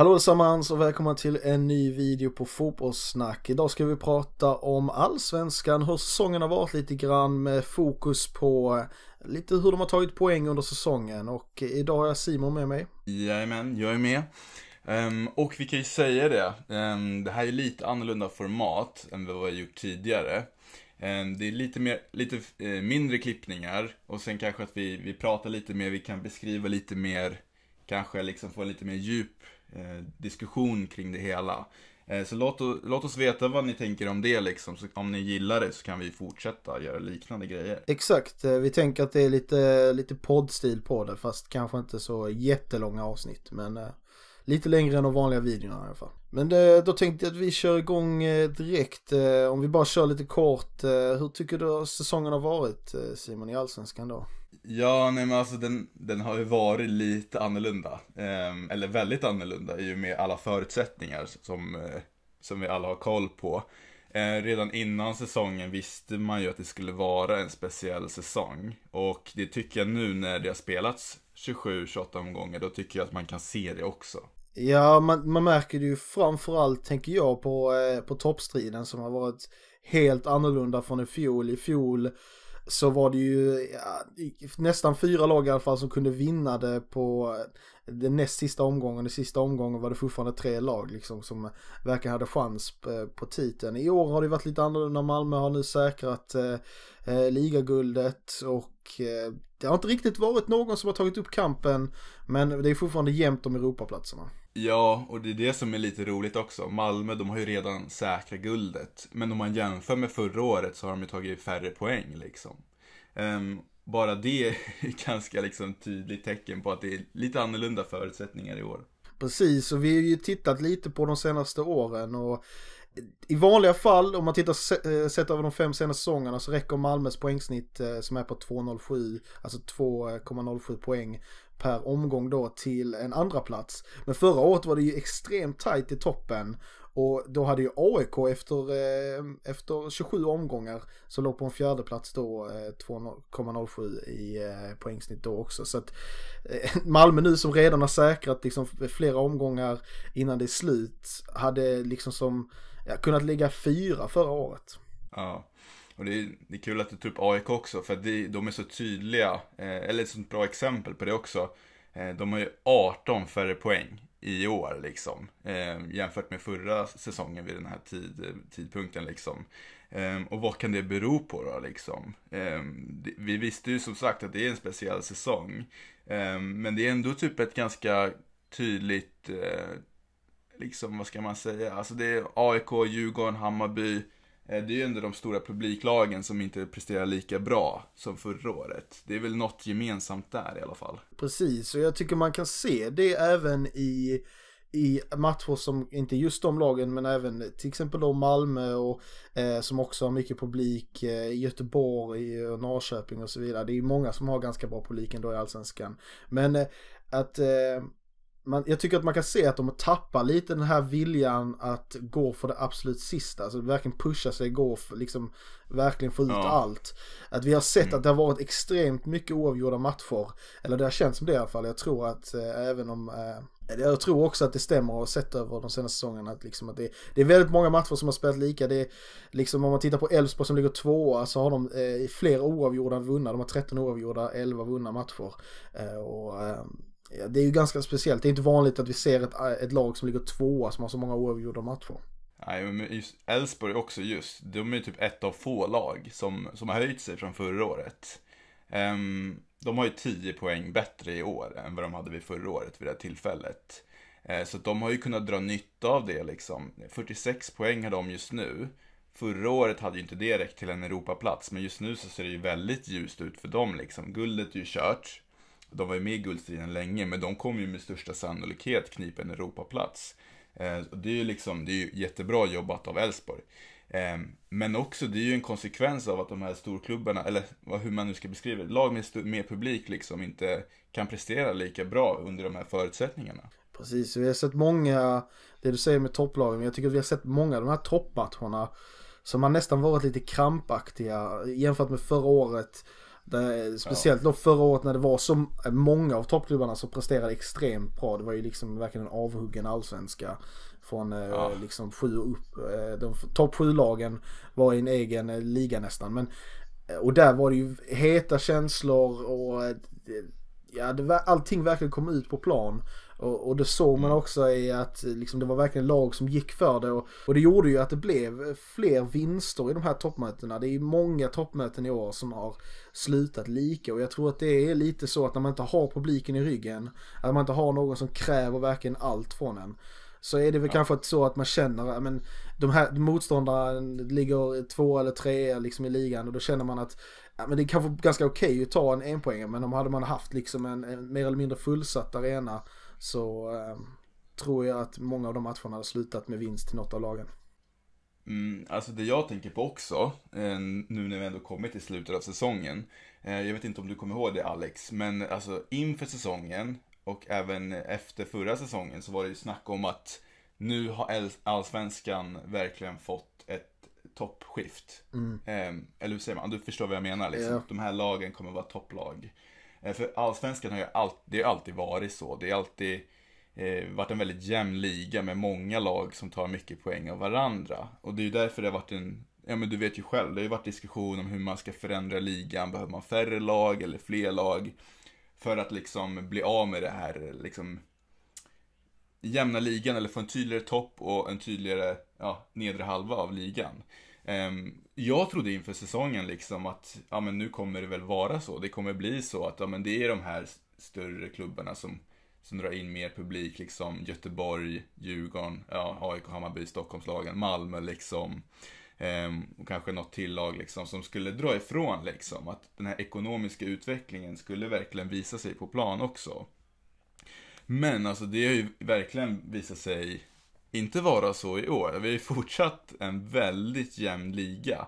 Hallå allesammans och välkomna till en ny video på Fotbollssnack. Idag ska vi prata om Allsvenskan, hur säsongen har varit lite grann med fokus på lite hur de har tagit poäng under säsongen och idag har jag Simon med mig. Jajamän, jag är med. Ehm, och vi kan ju säga det, ehm, det här är lite annorlunda format än vad vi har gjort tidigare. Ehm, det är lite, mer, lite eh, mindre klippningar och sen kanske att vi, vi pratar lite mer, vi kan beskriva lite mer, kanske liksom få lite mer djup Eh, diskussion kring det hela. Eh, så låt, låt, oss veta vad ni tänker om det liksom. Så om ni gillar det så kan vi fortsätta göra liknande grejer. Exakt, eh, vi tänker att det är lite, lite poddstil på det. Fast kanske inte så jättelånga avsnitt. Men lite längre än de vanliga videorna i alla fall. Men det, då tänkte jag att vi kör igång direkt. Om vi bara kör lite kort. Hur tycker du säsongen har varit Simon i Allsvenskan då? Ja, nej men alltså den, den har ju varit lite annorlunda. Eh, eller väldigt annorlunda i och med alla förutsättningar som, eh, som vi alla har koll på. Eh, redan innan säsongen visste man ju att det skulle vara en speciell säsong. Och det tycker jag nu när det har spelats 27-28 omgångar, då tycker jag att man kan se det också. Ja, man, man märker det ju framförallt, tänker jag, på, eh, på toppstriden som har varit helt annorlunda från i fjol. I fjol så var det ju ja, nästan fyra lag i alla fall som kunde vinna det på eh, den näst sista omgången. I sista omgången var det fortfarande tre lag liksom som verkar hade chans eh, på titeln. I år har det varit lite annorlunda. Malmö har nu säkrat eh, eh, ligaguldet och eh, det har inte riktigt varit någon som har tagit upp kampen men det är fortfarande jämnt om Europaplatserna. Ja, och det är det som är lite roligt också. Malmö, de har ju redan säkrat guldet. Men om man jämför med förra året så har de ju tagit färre poäng liksom. Um, bara det är ganska liksom tydligt tecken på att det är lite annorlunda förutsättningar i år. Precis, och vi har ju tittat lite på de senaste åren och i vanliga fall, om man tittar eh, sett över de fem senaste säsongerna så räcker Malmös poängsnitt eh, som är på 2,07, alltså 2,07 eh, poäng per omgång då till en andra plats. Men förra året var det ju extremt tajt i toppen och då hade ju AIK e efter, eh, efter 27 omgångar så låg på en fjärde plats då 2,07 eh, i eh, poängsnitt då också. Så att Malmö nu som redan har säkrat liksom, flera omgångar innan det är slut hade liksom som ja, kunnat ligga fyra förra året. Ja. Och det är, det är kul att du tar upp AIK också, för det, de är så tydliga, eh, eller ett sånt bra exempel på det också. Eh, de har ju 18 färre poäng i år liksom, eh, jämfört med förra säsongen vid den här tid, tidpunkten liksom. Ehm, och vad kan det bero på då liksom? Ehm, det, vi visste ju som sagt att det är en speciell säsong, ehm, men det är ändå typ ett ganska tydligt eh, liksom, vad ska man säga, alltså det är AIK, Djurgården, Hammarby, Eh, det är ju ändå de stora publiklagen som inte presterar lika bra som förra året. Det är väl något gemensamt där i alla fall. Precis, och jag tycker man kan se det även i i matcher som, inte just de lagen, men även till exempel då Malmö och eh, som också har mycket publik, eh, Göteborg och Norrköping och så vidare. Det är ju många som har ganska bra publik ändå i allsvenskan. Men eh, att eh, man, jag tycker att man kan se att de tappar lite den här viljan att gå för det absolut sista. Alltså verkligen pusha sig, gå, för, liksom verkligen få ut ja. allt. Att vi har sett mm. att det har varit extremt mycket oavgjorda matcher. Eller det har känts som det i alla fall. Jag tror att eh, även om eh, jag tror också att det stämmer och har sett över de senaste säsongerna att, liksom att det, det, är väldigt många matcher som har spelat lika. Det är, liksom, om man tittar på Elfsborg som ligger tvåa så har de eh, fler oavgjorda vunna. De har 13 oavgjorda, 11 vunna matcher. Eh, och, eh, det är ju ganska speciellt. Det är inte vanligt att vi ser ett, ett lag som ligger tvåa som har så många oavgjorda matcher. Nej, men just Elfsborg också just. De är ju typ ett av få lag som, som har höjt sig från förra året. Um, de har ju 10 poäng bättre i år än vad de hade vid förra året vid det här tillfället. Uh, så de har ju kunnat dra nytta av det liksom. 46 poäng har de just nu. Förra året hade ju inte det räckt till en Europaplats, men just nu så ser det ju väldigt ljust ut för dem liksom. Guldet är ju kört. De var ju med i guldstriden länge, men de kommer ju med största sannolikhet knipa en Europaplats. Eh, det är ju liksom, det är ju jättebra jobbat av Elfsborg. Ehm, men också, det är ju en konsekvens av att de här storklubbarna, eller hur man nu ska beskriva det, lag med, mer publik liksom inte kan prestera lika bra under de här förutsättningarna. Precis, vi har sett många, det du säger med topplagen, jag tycker att vi har sett många av de här toppmatcherna som har nästan varit lite krampaktiga jämfört med förra året det, speciellt ja. då förra året när det var så många av toppklubbarna som presterade extremt bra. Det var ju liksom verkligen en avhuggen allsvenska. Från eh, ja. liksom sju och upp. Eh, de topp sju-lagen var i en egen eh, liga nästan. Men, och där var det ju heta känslor och ja, det, allting verkligen kom ut på plan. Och, och det såg man mm. också i att liksom, det var verkligen lag som gick för det. Och, och det gjorde ju att det blev fler vinster i de här toppmötena. Det är ju många toppmöten i år som har slutat lika. Och jag tror att det är lite så att när man inte har publiken i ryggen, att man inte har någon som kräver verkligen allt från en. Så är det väl ja. kanske så att man känner, men de här motståndaren ligger två eller tre liksom i ligan och då känner man att men det är kanske ganska okej okay att ta en enpoängare, men om hade man haft liksom en, en mer eller mindre fullsatt arena så eh, tror jag att många av de matcherna hade slutat med vinst till något av lagen. Mm, alltså det jag tänker på också, eh, nu när vi ändå kommit till slutet av säsongen. Eh, jag vet inte om du kommer ihåg det Alex, men alltså inför säsongen och även efter förra säsongen så var det ju snack om att nu har allsvenskan verkligen fått toppskift. Mm. Ehm, eller hur säger man? Du förstår vad jag menar. Liksom. Yeah. De här lagen kommer vara topplag. Eh, för allsvenskan har ju all, det har alltid varit så. Det har alltid eh, varit en väldigt jämn liga med många lag som tar mycket poäng av varandra. Och det är ju därför det har varit en Ja men du vet ju själv, det har ju varit diskussion om hur man ska förändra ligan, behöver man färre lag eller fler lag? För att liksom bli av med det här liksom jämna ligan eller få en tydligare topp och en tydligare ja, nedre halva av ligan. Ehm, jag trodde inför säsongen liksom att ja, men nu kommer det väl vara så. Det kommer bli så att ja, men det är de här större klubbarna som, som drar in mer publik. Liksom Göteborg, Djurgården, ja, AIK, Hammarby, Stockholmslagen, Malmö liksom. Ehm, och kanske något till lag liksom, som skulle dra ifrån liksom. Att den här ekonomiska utvecklingen skulle verkligen visa sig på plan också. Men alltså det har ju verkligen visat sig inte vara så i år. Vi är fortsatt en väldigt jämn liga.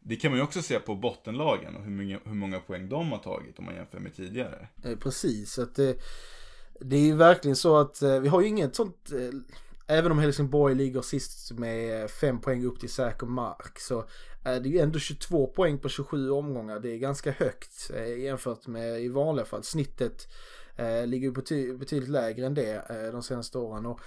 Det kan man ju också se på bottenlagen och hur många, hur många poäng de har tagit om man jämför med tidigare. Eh, precis, att det, det är ju verkligen så att eh, vi har ju inget sånt, eh, även om Helsingborg ligger sist med fem poäng upp till säker mark så är det ju ändå 22 poäng på 27 omgångar. Det är ganska högt jämfört med i vanliga fall. Snittet ligger ju betydligt lägre än det de senaste åren. Och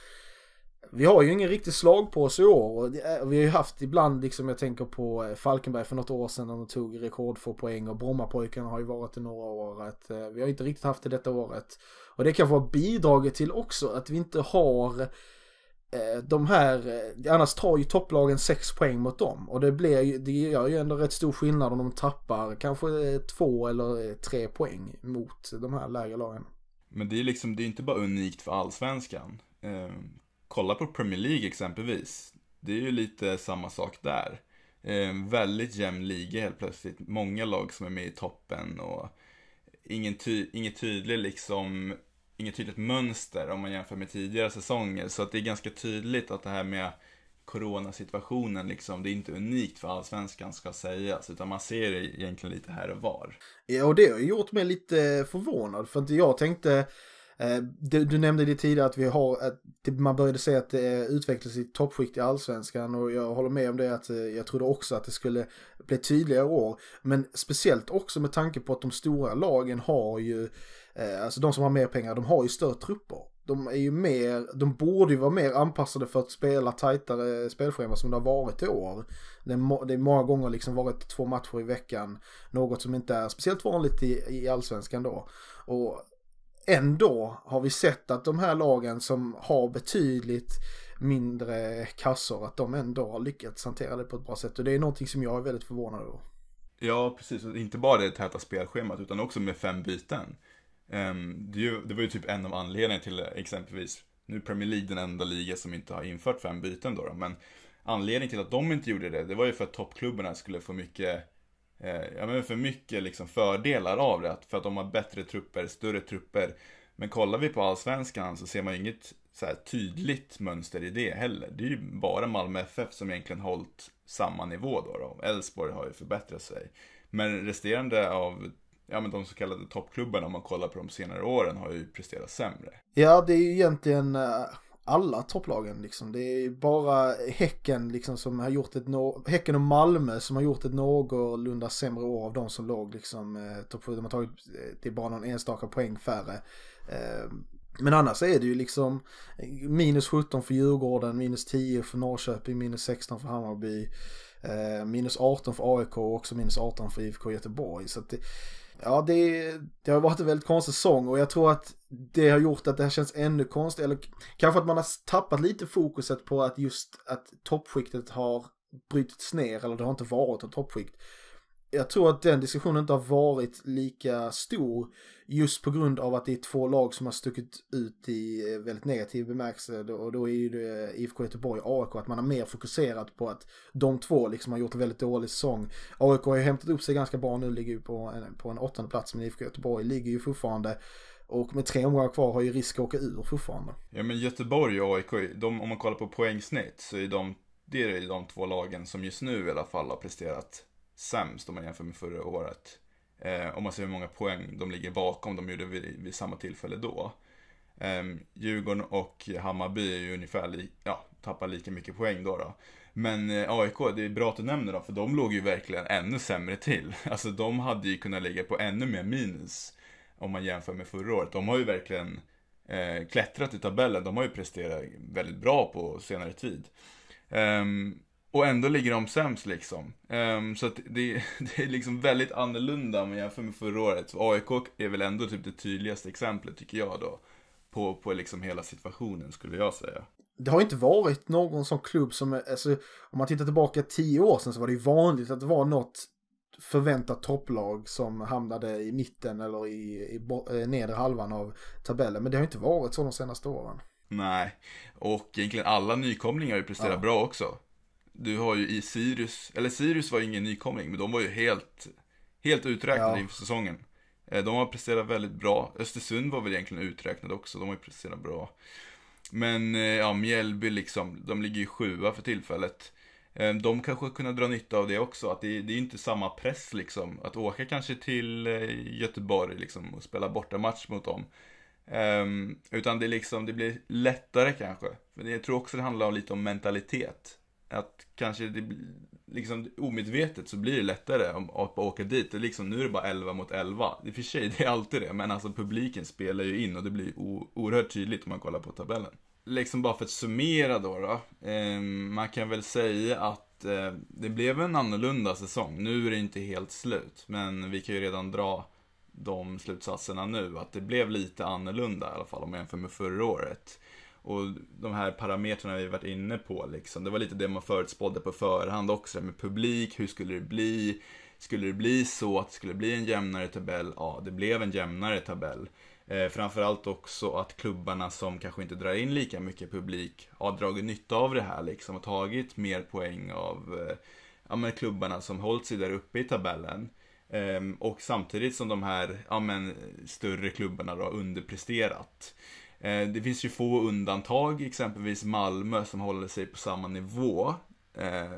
vi har ju ingen riktig slagpåse i år. vi har ju haft ibland, liksom jag tänker på eh, Falkenberg för något år sedan när de tog rekordfå poäng och Brommapojkarna har ju varit i några år. Att, eh, vi har inte riktigt haft det detta året. Och det kanske har bidragit till också att vi inte har eh, de här, annars tar ju topplagen sex poäng mot dem och det, blir, det gör ju ändå rätt stor skillnad om de tappar kanske två eller tre poäng mot de här lägre lagen. Men det är liksom, det är inte bara unikt för allsvenskan. Ehm, kolla på Premier League exempelvis. Det är ju lite samma sak där. Eh, väldigt jämn liga helt plötsligt. Många lag som är med i toppen och ingen, ty ingen tydlig liksom inget tydligt mönster om man jämför med tidigare säsonger. Så att det är ganska tydligt att det här med coronasituationen, liksom, det är inte unikt för allsvenskan ska sägas, utan man ser det egentligen lite här och var. Ja, och det har gjort mig lite förvånad, för att jag tänkte Eh, du, du nämnde det tidigare att vi har, att man började se att det eh, utvecklas i toppskikt i allsvenskan och jag håller med om det att eh, jag trodde också att det skulle bli tydligare år. Men speciellt också med tanke på att de stora lagen har ju, alltså de som har mer pengar, de har ju större trupper. De är ju mer, de borde ju vara mer anpassade för att spela tajtare spelschema som det har varit i år. Det är, det är många gånger liksom varit två matcher i veckan, något som inte är speciellt vanligt i, i allsvenskan då. Och ändå har vi sett att de här lagen som har betydligt mindre kassor, att de ändå har lyckats hantera det på ett bra sätt. Och det är någonting som jag är väldigt förvånad över. Ja, precis. Inte bara det täta spelschemat, utan också med fem byten. Ehm, det var ju typ en av anledningarna till exempelvis, nu är Premier League den enda liga som inte har infört fem byten då, men anledningen till att de inte gjorde det, det var ju för att toppklubbarna skulle få mycket Eh, ja, men för mycket liksom fördelar av det. För att de har bättre trupper, större trupper. Men kollar vi på allsvenskan så ser man ju inget så tydligt mönster i det heller. Det är ju bara Malmö FF som egentligen hållit samma nivå då. Elfsborg har ju förbättrat sig. Men resterande av ja, men de så kallade toppklubbarna om man kollar på de senare åren har ju presterat sämre. Ja, det är ju egentligen eh, alla topplagen liksom. Det är bara Häcken liksom som har gjort ett, no Häcken och Malmö som har gjort ett någorlunda sämre år av de som låg liksom eh, topp 7. De har tagit, det eh, är bara någon enstaka poäng färre. Eh, men annars är det ju liksom minus 17 för Djurgården, minus 10 för Norrköping, minus 16 för Hammarby, eh, minus 18 för AIK och också minus 18 för IFK Göteborg. Så det, Ja, det, det har varit en väldigt konstig säsong och jag tror att det har gjort att det här känns ännu konstigare. Eller kanske att man har tappat lite fokuset på att just att toppskiktet har brutits ner eller det har inte varit ett toppskikt jag tror att den diskussionen inte har varit lika stor just på grund av att det är två lag som har stuckit ut i eh, väldigt negativ bemärkelse och då är ju det IFK Göteborg och AIK att man har mer fokuserat på att de två liksom har gjort en väldigt dålig säsong. AIK har ju hämtat upp sig ganska bra nu, ligger ju på en, på en åttonde plats men IFK Göteborg ligger ju fortfarande och med tre omgångar kvar har ju risk att åka ur fortfarande. Ja men Göteborg och AIK, de, om man kollar på poängsnitt så är de, det är de två lagen som just nu i alla fall har presterat sämst om man jämför med förra året. Eh, om man ser hur många poäng de ligger bakom, de gjorde vid, vid samma tillfälle då. Eh, Djurgården och Hammarby är ju ungefär, li, ja, tappar lika mycket poäng då. då. Men eh, AIK, det är bra att du nämner dem, för de låg ju verkligen ännu sämre till. Alltså de hade ju kunnat ligga på ännu mer minus om man jämför med förra året. De har ju verkligen eh, klättrat i tabellen, de har ju presterat väldigt bra på senare tid. Um, och ändå ligger de sämst liksom. Um, så att det, det, är liksom väldigt annorlunda om man jämför med förra året. AIK är väl ändå typ det tydligaste exemplet tycker jag då. På, på liksom hela situationen skulle jag säga. Det har inte varit någon sån klubb som, alltså, om man tittar tillbaka tio år sedan så var det ju vanligt att det var något förväntat topplag som hamnade i mitten eller i, i, i eh, nedre halvan av tabellen. Men det har inte varit så de senaste åren. Nej, och egentligen alla nykomlingar har ju presterat ja. bra också du har ju i Sirius, eller Sirius var ju ingen nykomling, men de var ju helt, helt uträknade ja. inför säsongen. Eh, de har presterat väldigt bra. Östersund var väl egentligen uträknade också, de har ju presterat bra. Men eh, ja, Mjällby liksom, de ligger ju sjua för tillfället. Eh, de kanske kunde dra nytta av det också, att det, det är inte samma press liksom. Att åka kanske till Göteborg liksom och spela bortamatch mot dem. Um, utan det, liksom, det blir lättare kanske. För jag tror också det handlar om lite om mentalitet att kanske det, liksom omedvetet så blir det lättare att åka dit. Och liksom, nu är det bara 11 mot 11. I och för sig, det är alltid det, men alltså publiken spelar ju in och det blir oerhört tydligt om man kollar på tabellen. Liksom bara för att summera då, då eh, man kan väl säga att eh, det blev en annorlunda säsong. Nu är det inte helt slut, men vi kan ju redan dra de slutsatserna nu, att det blev lite annorlunda i alla fall om man jämför med förra året. Och de här parametrarna vi varit inne på, liksom, det var lite det man förutspådde på förhand också, med publik, hur skulle det bli? Skulle det bli så att det skulle bli en jämnare tabell? Ja, det blev en jämnare tabell. Eh, framförallt också att klubbarna som kanske inte drar in lika mycket publik har dragit nytta av det här liksom och tagit mer poäng av eh, ja, men klubbarna som hållit sig där uppe i tabellen. Eh, och samtidigt som de här ja, men, större klubbarna då underpresterat. Eh, det finns ju få undantag, exempelvis Malmö som håller sig på samma nivå eh,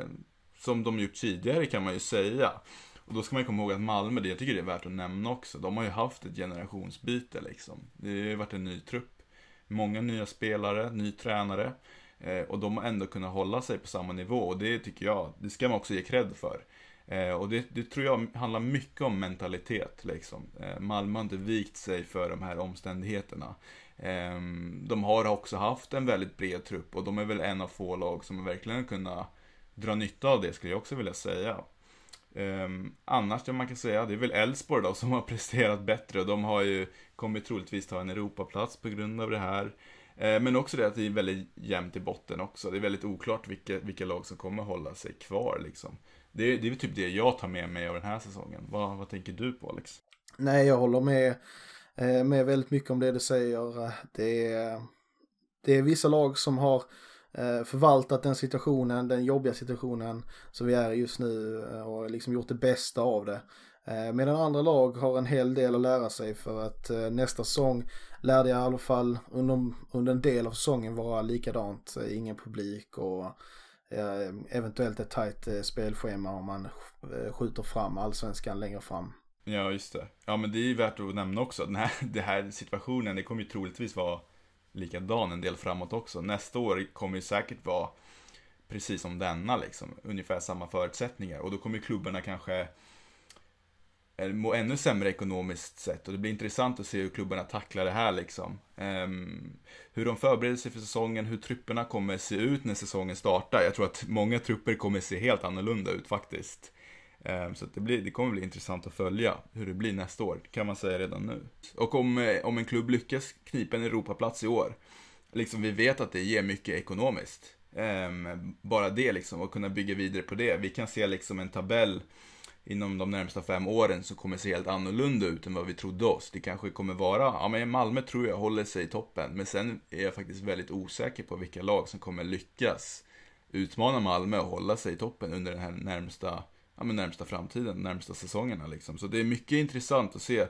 som de gjort tidigare kan man ju säga. Och då ska man komma ihåg att Malmö, det jag tycker det är värt att nämna också, de har ju haft ett generationsbyte liksom. Det har ju varit en ny trupp, många nya spelare, ny tränare. Eh, och de har ändå kunnat hålla sig på samma nivå och det tycker jag, det ska man också ge cred för. Och det, det tror jag handlar mycket om mentalitet liksom. Malmö har inte vikt sig för de här omständigheterna. Ehm, de har också haft en väldigt bred trupp och de är väl en av få lag som verkligen kunnat dra nytta av det skulle jag också vilja säga. Ehm, annars, det man kan säga, det är väl Elfsborg då som har presterat bättre. och De har ju, kommer troligtvis ta en Europaplats på grund av det här. Ehm, men också det att det är väldigt jämnt i botten också. Det är väldigt oklart vilka, vilka lag som kommer hålla sig kvar liksom. Det, det är väl typ det jag tar med mig av den här säsongen. Vad, vad tänker du på Alex? Nej, jag håller med Eh, med väldigt mycket om det du säger. Eh, det är, det är vissa lag som har eh, förvaltat den situationen, den jobbiga situationen som vi är i just nu och liksom gjort det bästa av det. Medan andra lag har en hel del att lära sig för att nästa säsong lärde jag i alla fall under, under en del av säsongen vara likadant. Ingen publik och eventuellt ett tajt spelschema om man skjuter fram allsvenskan längre fram. Ja, just det. Ja, men det är värt att nämna också. Den här, den här situationen, det kommer ju troligtvis vara likadan en del framåt också. Nästa år kommer ju säkert vara precis som denna, liksom. ungefär samma förutsättningar. Och då kommer klubbarna kanske eh, må ännu sämre ekonomiskt sett. Och det blir intressant att se hur klubbarna tacklar det här. Liksom. Um, hur de förbereder sig för säsongen, hur trupperna kommer se ut när säsongen startar. Jag tror att många trupper kommer se helt annorlunda ut faktiskt. Ehm, så det, blir, det kommer bli intressant att följa hur det blir nästa år, kan man säga redan nu. Och om, eh, om en klubb lyckas knipa en Europaplats i år, liksom vi vet att det ger mycket ekonomiskt. Ehm, bara det liksom, och kunna bygga vidare på det. Vi kan se liksom en tabell inom de närmsta fem åren som kommer se helt annorlunda ut än vad vi trodde oss. Det kanske kommer vara, ja men Malmö tror jag håller sig i toppen, men sen är jag faktiskt väldigt osäker på vilka lag som kommer lyckas utmana Malmö och hålla sig i toppen under den här närmsta ja, men närmsta framtiden, närmsta säsongerna. Liksom. Så det är mycket intressant att se.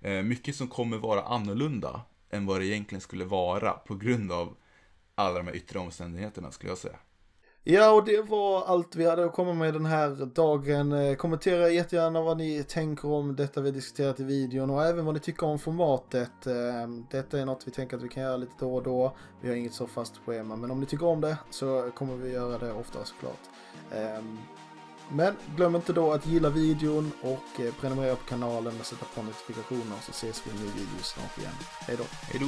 Eh, mycket som kommer vara annorlunda än vad det egentligen skulle vara på grund av alla de här yttre omständigheterna skulle jag säga. Ja, och det var allt vi hade att komma med den här dagen. Eh, kommentera jättegärna vad ni tänker om detta vi diskuterat i videon och även vad ni tycker om formatet. Eh, detta är något vi tänker att vi kan göra lite då och då. Vi har inget så fast schema, men om ni tycker om det så kommer vi göra det ofta såklart. Men glöm inte då att gilla videon och eh, prenumerera på kanalen och sätta på notifikationer så ses vi i en ny video snart igen. Hej då! Hej då!